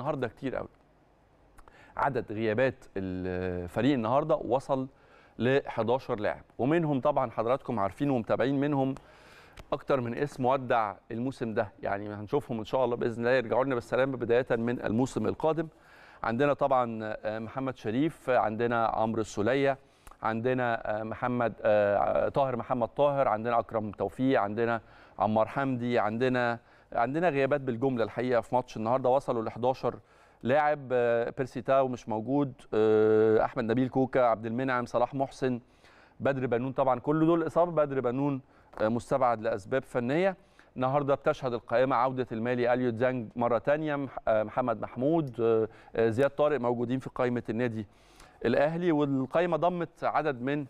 النهارده كتير قوي عدد غيابات الفريق النهارده وصل ل 11 لاعب ومنهم طبعا حضراتكم عارفين ومتابعين منهم اكتر من اسم ودع الموسم ده يعني هنشوفهم ان شاء الله باذن الله يرجعوا لنا بالسلامه بدايه من الموسم القادم عندنا طبعا آه، محمد شريف عندنا عمرو السوليه عندنا آه، محمد آه، طاهر محمد طاهر عندنا اكرم توفيق عندنا عمار حمدي عندنا عندنا غيابات بالجمله الحقيقه في ماتش النهارده وصلوا ل 11 لاعب آه، بيرسي تاو مش موجود آه، احمد نبيل كوكا عبد المنعم صلاح محسن بدر بنون طبعا كل دول اصابه بدر بنون آه، مستبعد لاسباب فنيه النهارده بتشهد القائمه عوده المالي اليو زانج مره ثانيه محمد محمود زياد طارق موجودين في قائمه النادي الاهلي والقائمه ضمت عدد من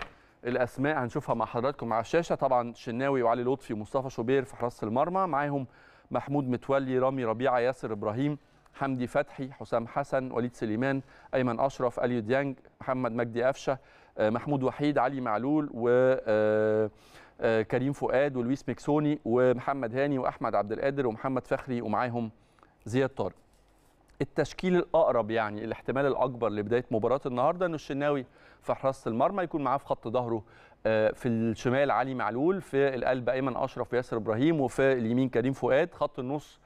الاسماء هنشوفها مع حضراتكم على الشاشه طبعا شناوي وعلي لطفي ومصطفى شوبير في حراسه المرمى معاهم محمود متولي رامي ربيعه ياسر ابراهيم حمدي فتحي حسام حسن وليد سليمان ايمن اشرف اليو ديانج محمد مجدي قفشه آه، محمود وحيد علي معلول و آه، آه، كريم فؤاد ولويس مكسوني ومحمد هاني واحمد عبد القادر ومحمد فخري ومعاهم زياد طارق التشكيل الاقرب يعني الاحتمال الاكبر لبدايه مباراه النهارده انه الشناوي في حراسه المرمى يكون معاه في خط ظهره آه، في الشمال علي معلول في القلب ايمن اشرف وياسر ابراهيم وفي اليمين كريم فؤاد خط النص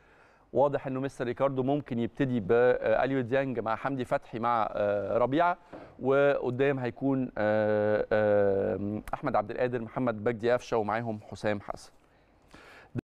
واضح انه مستر ريكاردو ممكن يبتدي باليو آه، ديانج مع حمدي فتحي مع آه، ربيعه وقدام هيكون احمد عبد القادر محمد بجدي قفشه ومعاهم حسام حسن